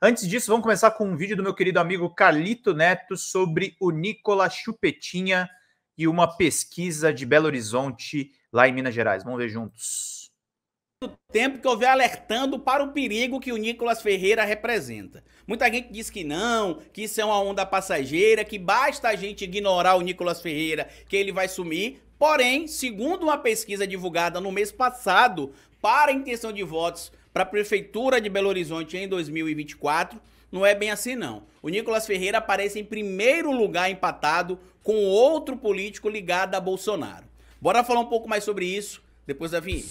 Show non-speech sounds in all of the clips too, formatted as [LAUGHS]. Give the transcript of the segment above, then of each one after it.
Antes disso, vamos começar com um vídeo do meu querido amigo Calito Neto sobre o Nicolas Chupetinha e uma pesquisa de Belo Horizonte, lá em Minas Gerais. Vamos ver juntos. O tempo que eu venho alertando para o perigo que o Nicolas Ferreira representa. Muita gente diz que não, que isso é uma onda passageira, que basta a gente ignorar o Nicolas Ferreira, que ele vai sumir. Porém, segundo uma pesquisa divulgada no mês passado para a intenção de votos para a Prefeitura de Belo Horizonte em 2024, não é bem assim não. O Nicolas Ferreira aparece em primeiro lugar empatado com outro político ligado a Bolsonaro. Bora falar um pouco mais sobre isso depois da vinheta.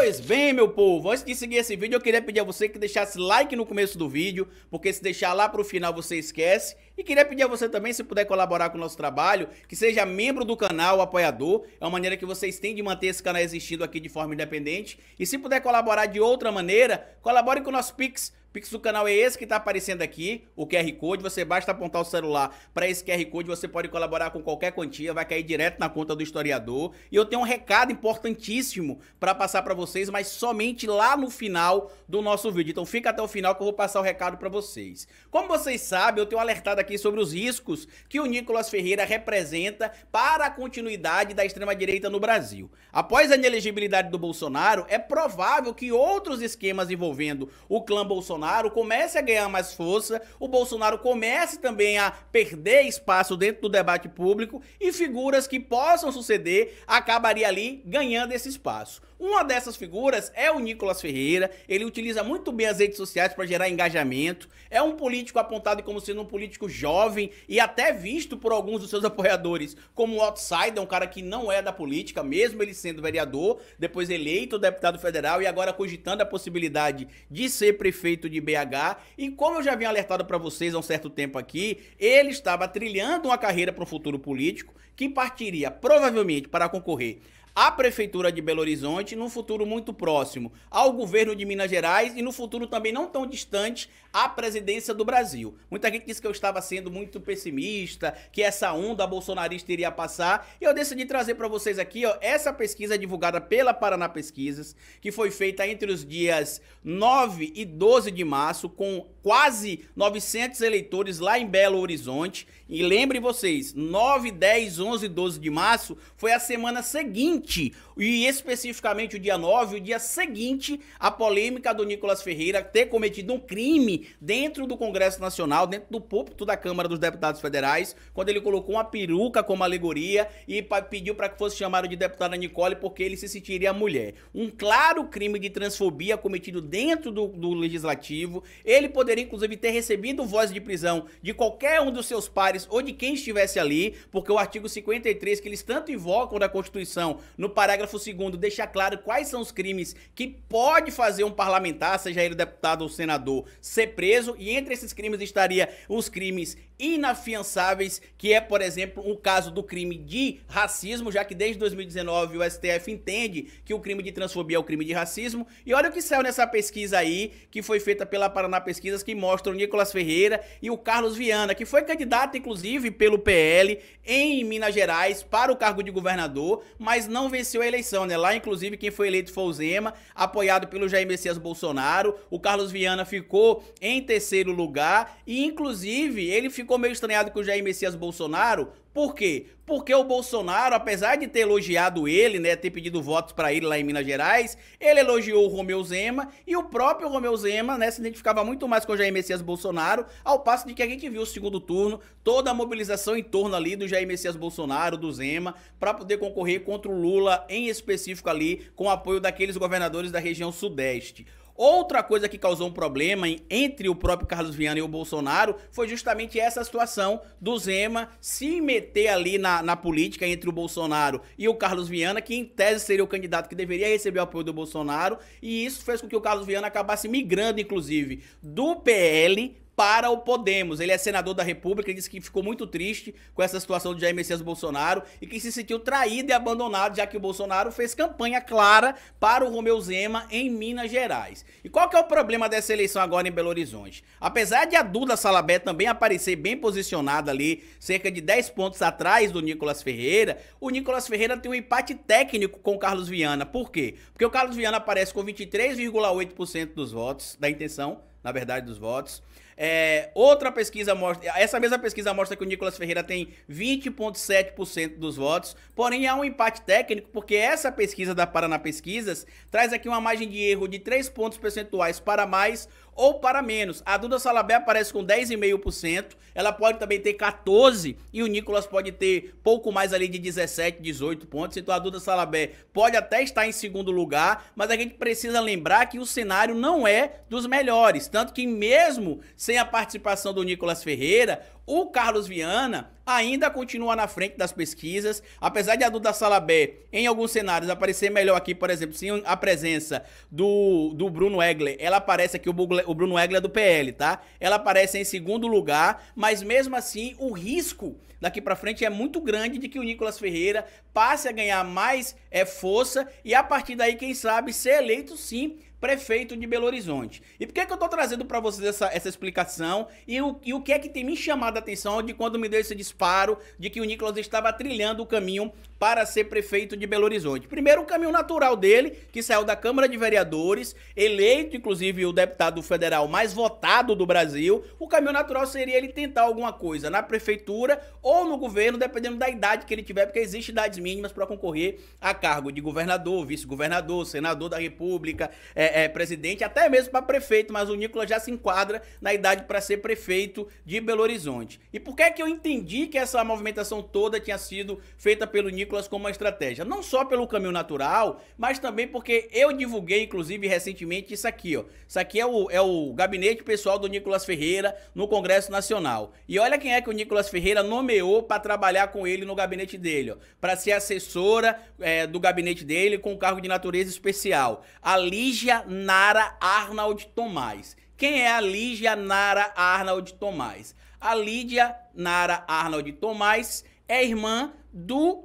Pois bem, meu povo, antes de seguir esse vídeo, eu queria pedir a você que deixasse like no começo do vídeo, porque se deixar lá para o final você esquece. E queria pedir a você também, se puder colaborar com o nosso trabalho, que seja membro do canal, apoiador. É uma maneira que vocês têm de manter esse canal existindo aqui de forma independente. E se puder colaborar de outra maneira, colabore com o nosso Pix Pix do canal é esse que está aparecendo aqui, o QR Code. Você basta apontar o celular para esse QR Code, você pode colaborar com qualquer quantia, vai cair direto na conta do historiador. E eu tenho um recado importantíssimo para passar para vocês, mas somente lá no final do nosso vídeo. Então fica até o final que eu vou passar o recado para vocês. Como vocês sabem, eu tenho alertado aqui sobre os riscos que o Nicolas Ferreira representa para a continuidade da extrema-direita no Brasil. Após a inelegibilidade do Bolsonaro, é provável que outros esquemas envolvendo o clã Bolsonaro Bolsonaro comece a ganhar mais força, o Bolsonaro comece também a perder espaço dentro do debate público e figuras que possam suceder acabaria ali ganhando esse espaço. Uma dessas figuras é o Nicolas Ferreira, ele utiliza muito bem as redes sociais para gerar engajamento, é um político apontado como sendo um político jovem e até visto por alguns dos seus [LAUGHS] apoiadores como um outsider, um cara que não é da política, mesmo ele sendo vereador, depois eleito deputado federal e agora cogitando a possibilidade de ser prefeito de BH. E como eu já havia alertado para vocês há um certo tempo aqui, ele estava trilhando uma carreira para um futuro político que partiria provavelmente para concorrer à Prefeitura de Belo Horizonte num futuro muito próximo, ao governo de Minas Gerais e no futuro também não tão distante à presidência do Brasil. Muita gente disse que eu estava sendo muito pessimista, que essa onda bolsonarista iria passar, e eu decidi trazer para vocês aqui ó, essa pesquisa divulgada pela Paraná Pesquisas, que foi feita entre os dias 9 e 12 de março com quase 900 eleitores lá em Belo Horizonte. E lembrem vocês, 9, 10, 11, 12 de março foi a semana seguinte, e especificamente o dia 9, o dia seguinte, a polêmica do Nicolas Ferreira ter cometido um crime dentro do Congresso Nacional, dentro do púlpito da Câmara dos Deputados Federais, quando ele colocou uma peruca como alegoria e pediu para que fosse chamado de deputada Nicole porque ele se sentiria mulher. Um claro crime de transfobia cometido dentro do, do legislativo. Ele poderia poderia inclusive ter recebido voz de prisão de qualquer um dos seus pares ou de quem estivesse ali, porque o artigo 53 que eles tanto invocam da Constituição, no parágrafo 2 deixa claro quais são os crimes que pode fazer um parlamentar, seja ele deputado ou senador, ser preso, e entre esses crimes estaria os crimes inafiançáveis, que é, por exemplo, o caso do crime de racismo, já que desde 2019 o STF entende que o crime de transfobia é o crime de racismo. E olha o que saiu nessa pesquisa aí, que foi feita pela Paraná Pesquisas, que mostra o Nicolas Ferreira e o Carlos Viana, que foi candidato, inclusive, pelo PL em Minas Gerais para o cargo de governador, mas não venceu a eleição, né? Lá, inclusive, quem foi eleito foi o Zema, apoiado pelo Jair Messias Bolsonaro. O Carlos Viana ficou em terceiro lugar e, inclusive, ele ficou ficou meio estranhado com o Jair Messias Bolsonaro. Por quê? Porque o Bolsonaro, apesar de ter elogiado ele, né, ter pedido votos para ele lá em Minas Gerais, ele elogiou o Romeu Zema e o próprio Romeu Zema, né, se identificava muito mais com o Jair Messias Bolsonaro, ao passo de que a gente viu o segundo turno, toda a mobilização em torno ali do Jair Messias Bolsonaro, do Zema, para poder concorrer contra o Lula em específico ali, com o apoio daqueles governadores da região Sudeste. Outra coisa que causou um problema entre o próprio Carlos Viana e o Bolsonaro foi justamente essa situação do Zema se meter ali na, na política entre o Bolsonaro e o Carlos Viana, que em tese seria o candidato que deveria receber o apoio do Bolsonaro, e isso fez com que o Carlos Viana acabasse migrando, inclusive, do PL para o Podemos. Ele é senador da República e disse que ficou muito triste com essa situação de Jair Messias Bolsonaro e que se sentiu traído e abandonado, já que o Bolsonaro fez campanha clara para o Romeu Zema em Minas Gerais. E qual que é o problema dessa eleição agora em Belo Horizonte? Apesar de a Duda Salabé também aparecer bem posicionada ali, cerca de 10 pontos atrás do Nicolas Ferreira, o Nicolas Ferreira tem um empate técnico com o Carlos Viana. Por quê? Porque o Carlos Viana aparece com 23,8% dos votos, da intenção, na verdade, dos votos. É, outra pesquisa mostra, essa mesma pesquisa mostra que o Nicolas Ferreira tem 20,7% dos votos, porém há um empate técnico, porque essa pesquisa da Paraná Pesquisas traz aqui uma margem de erro de 3 pontos percentuais para mais ou para menos. A Duda Salabé aparece com 10,5%, ela pode também ter 14% e o Nicolas pode ter pouco mais ali de 17, 18 pontos. Então a Duda Salabé pode até estar em segundo lugar, mas a gente precisa lembrar que o cenário não é dos melhores. Tanto que mesmo sem a participação do Nicolas Ferreira, o Carlos Viana ainda continua na frente das pesquisas, apesar de a Duda Salabé, em alguns cenários, aparecer melhor aqui, por exemplo, sem a presença do, do Bruno Egler, ela aparece aqui, o, o Bruno Egler é do PL, tá? Ela aparece em segundo lugar, mas mesmo assim, o risco daqui para frente é muito grande de que o Nicolas Ferreira passe a ganhar mais é força e a partir daí, quem sabe, ser eleito sim prefeito de Belo Horizonte. E por que, que eu estou trazendo para vocês essa, essa explicação e o, e o que é que tem me chamado a atenção de quando me deu esse disparo de que o Nicolas estava trilhando o caminho para ser prefeito de Belo Horizonte. Primeiro, o caminho natural dele, que saiu da Câmara de Vereadores, eleito inclusive o deputado federal mais votado do Brasil, o caminho natural seria ele tentar alguma coisa na prefeitura ou no governo, dependendo da idade que ele tiver, porque existem idades mínimas para concorrer a cargo de governador, vice-governador, senador da República, é, é, presidente, até mesmo para prefeito, mas o Nicolas já se enquadra na idade para ser prefeito de Belo Horizonte. E por que é que eu entendi que essa movimentação toda tinha sido feita pelo Nicolas como uma estratégia? Não só pelo caminho natural, mas também porque eu divulguei, inclusive, recentemente isso aqui, ó. Isso aqui é o, é o gabinete pessoal do Nicolas Ferreira no Congresso Nacional. E olha quem é que o Nicolas Ferreira nomeou para trabalhar com ele no gabinete dele, ó. Para ser assessora é, do gabinete dele com o cargo de natureza especial. A Lígia Nara Arnold Tomás. Quem é a Lígia Nara Arnold Tomás? A Lídia Nara Arnold Tomás é irmã do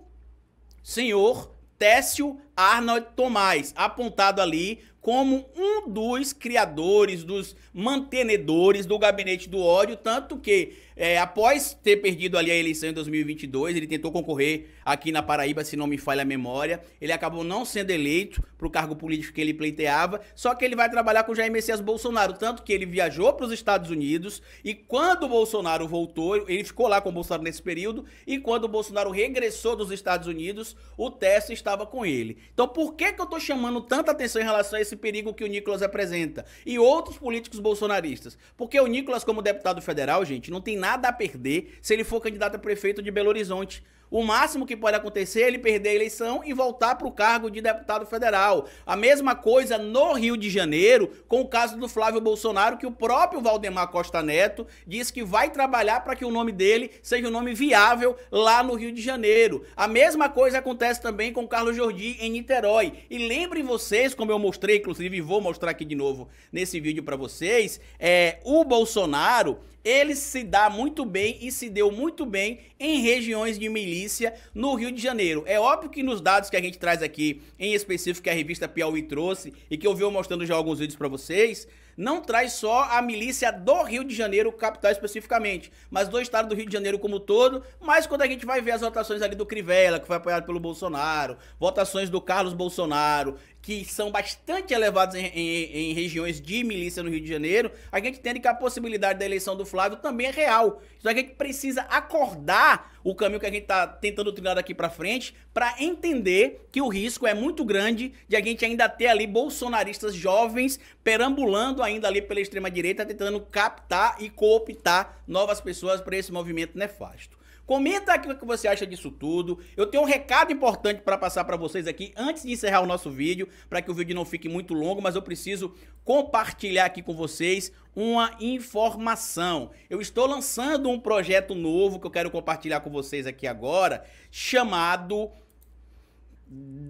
senhor Técio Arnold Tomás, apontado ali como um dos criadores, dos mantenedores do gabinete do ódio, tanto que é, após ter perdido ali a eleição em 2022, ele tentou concorrer aqui na Paraíba, se não me falha a memória, ele acabou não sendo eleito para o cargo político que ele pleiteava, só que ele vai trabalhar com Jair Messias Bolsonaro, tanto que ele viajou para os Estados Unidos e quando o Bolsonaro voltou, ele ficou lá com o Bolsonaro nesse período e quando o Bolsonaro regressou dos Estados Unidos, o Tessa estava com ele. Então por que que eu estou chamando tanta atenção em relação a esse esse perigo que o Nicolas apresenta. E outros políticos bolsonaristas. Porque o Nicolas, como deputado federal, gente, não tem nada a perder se ele for candidato a prefeito de Belo Horizonte. O máximo que pode acontecer é ele perder a eleição e voltar para o cargo de deputado federal. A mesma coisa no Rio de Janeiro, com o caso do Flávio Bolsonaro, que o próprio Valdemar Costa Neto diz que vai trabalhar para que o nome dele seja um nome viável lá no Rio de Janeiro. A mesma coisa acontece também com Carlos Jordi em Niterói. E lembrem vocês, como eu mostrei, inclusive vou mostrar aqui de novo nesse vídeo para vocês, é, o Bolsonaro ele se dá muito bem e se deu muito bem em regiões de milícia no Rio de Janeiro. É óbvio que nos dados que a gente traz aqui, em específico que a revista Piauí trouxe e que eu venho mostrando já alguns vídeos para vocês, não traz só a milícia do Rio de Janeiro, capital especificamente, mas do estado do Rio de Janeiro como todo, mas quando a gente vai ver as votações ali do Crivella, que foi apoiado pelo Bolsonaro, votações do Carlos Bolsonaro, que são bastante elevadas em, em, em regiões de milícia no Rio de Janeiro, a gente entende que a possibilidade da eleição do Flávio também é real. Só então, que a gente precisa acordar o caminho que a gente está tentando trilhar daqui para frente para entender que o risco é muito grande de a gente ainda ter ali bolsonaristas jovens perambulando ainda ali pela extrema direita tentando captar e cooptar novas pessoas para esse movimento nefasto. Comenta aqui o que você acha disso tudo. Eu tenho um recado importante para passar para vocês aqui antes de encerrar o nosso vídeo, para que o vídeo não fique muito longo, mas eu preciso compartilhar aqui com vocês uma informação. Eu estou lançando um projeto novo que eu quero compartilhar com vocês aqui agora, chamado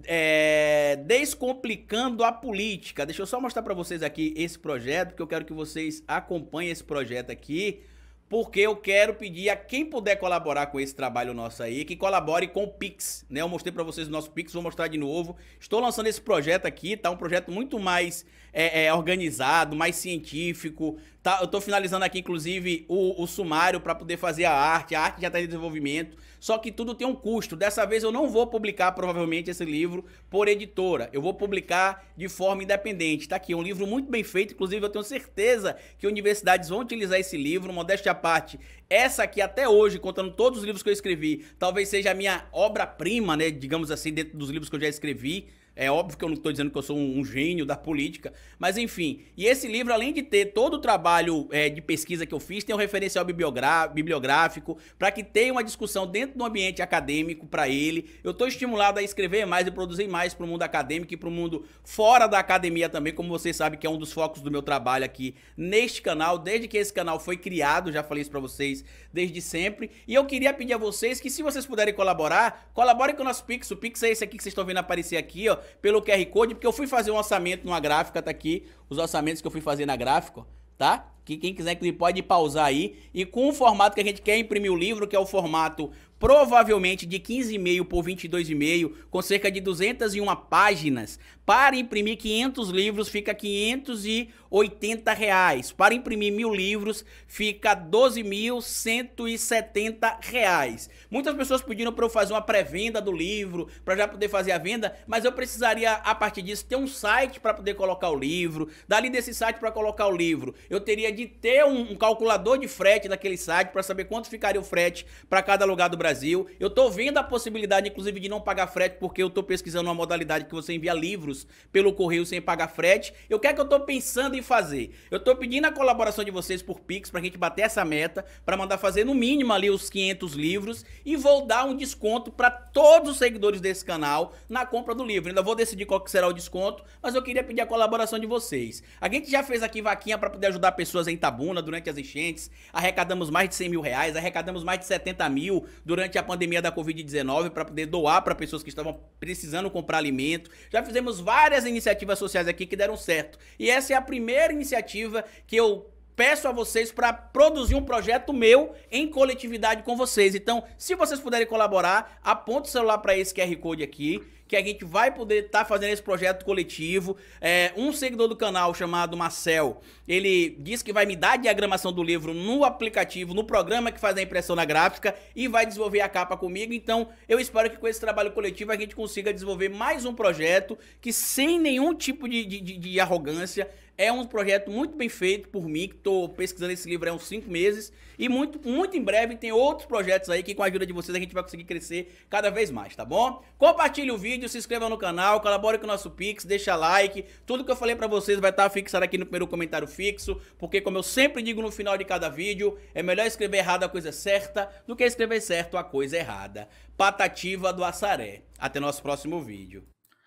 é, descomplicando a política. Deixa eu só mostrar para vocês aqui esse projeto, porque eu quero que vocês acompanhem esse projeto aqui porque eu quero pedir a quem puder colaborar com esse trabalho nosso aí, que colabore com o Pix, né? Eu mostrei para vocês o nosso Pix, vou mostrar de novo. Estou lançando esse projeto aqui, tá? Um projeto muito mais é, é, organizado, mais científico, Tá, eu tô finalizando aqui, inclusive, o, o sumário para poder fazer a arte. A arte já tá em desenvolvimento. Só que tudo tem um custo. Dessa vez eu não vou publicar, provavelmente, esse livro por editora. Eu vou publicar de forma independente. Tá aqui, um livro muito bem feito. Inclusive, eu tenho certeza que universidades vão utilizar esse livro. Modéstia à parte, essa aqui até hoje, contando todos os livros que eu escrevi, talvez seja a minha obra-prima, né? Digamos assim, dentro dos livros que eu já escrevi. É óbvio que eu não estou dizendo que eu sou um, um, gênio da política, mas enfim. E esse livro, além de ter todo o trabalho é, de pesquisa que eu fiz, tem um referencial bibliográfico, para que tenha uma discussão dentro do ambiente acadêmico para ele. Eu estou estimulado a escrever mais e produzir mais para o mundo acadêmico e para o mundo fora da academia também, como vocês sabem que é um dos focos do meu trabalho aqui neste canal, desde que esse canal foi criado, já falei isso para vocês desde sempre. E eu queria pedir a vocês que, se vocês puderem colaborar, colaborem com o nosso Pix. O Pix é esse aqui que vocês estão vendo aparecer aqui, ó pelo QR Code, porque eu fui fazer um orçamento numa gráfica, tá aqui, os orçamentos que eu fui fazer na gráfica, tá? Que quem quiser que pode pausar aí. E com o formato que a gente quer imprimir o livro, que é o formato provavelmente de 15,5 por 22,5, com cerca de 201 páginas. Para imprimir 500 livros fica 580 reais. Para imprimir mil livros fica 12.170 reais. Muitas pessoas pediram para eu fazer uma pré-venda do livro, para já poder fazer a venda, mas eu precisaria, a partir disso, ter um site para poder colocar o livro. Dali desse site para colocar o livro, eu teria de ter um, calculador de frete naquele site para saber quanto ficaria o frete para cada lugar do Brasil. Brasil. Eu tô vendo a possibilidade, inclusive, de não pagar frete, porque eu tô pesquisando uma modalidade que você envia livros pelo correio sem pagar frete. Eu quero é que eu tô pensando em fazer. Eu tô pedindo a colaboração de vocês por Pix pra gente bater essa meta, para mandar fazer no mínimo ali os 500 livros e vou dar um desconto para todos os seguidores desse canal na compra do livro. Ainda vou decidir qual que será o desconto, mas eu queria pedir a colaboração de vocês. A gente já fez aqui vaquinha para poder ajudar pessoas em Tabuna durante as enchentes, arrecadamos mais de 100 mil reais, arrecadamos mais de 70 mil durante durante a pandemia da Covid-19 para poder doar para pessoas que estavam precisando comprar alimento. Já fizemos várias iniciativas sociais aqui que deram certo. E essa é a primeira iniciativa que eu peço a vocês para produzir um projeto meu em coletividade com vocês. Então, se vocês puderem colaborar, aponte o celular para esse QR Code aqui, que a gente vai poder estar tá fazendo esse projeto coletivo. É, um seguidor do canal chamado Marcel, ele disse que vai me dar a diagramação do livro no aplicativo, no programa que faz a impressão na gráfica e vai desenvolver a capa comigo. Então, eu espero que com esse trabalho coletivo a gente consiga desenvolver mais um projeto que sem nenhum tipo de, de, de arrogância é um projeto muito bem feito por mim, que estou pesquisando esse livro há uns 5 meses. E muito, muito em breve tem outros projetos aí que com a ajuda de vocês a gente vai conseguir crescer cada vez mais, tá bom? Compartilhe o vídeo, se inscreva no canal, colabore com o nosso Pix, deixa like. Tudo que eu falei para vocês vai estar tá fixado aqui no primeiro comentário fixo, porque como eu sempre digo no final de cada vídeo, é melhor escrever errado a coisa certa do que escrever certo a coisa errada. Patativa do Assaré. Até nosso próximo vídeo.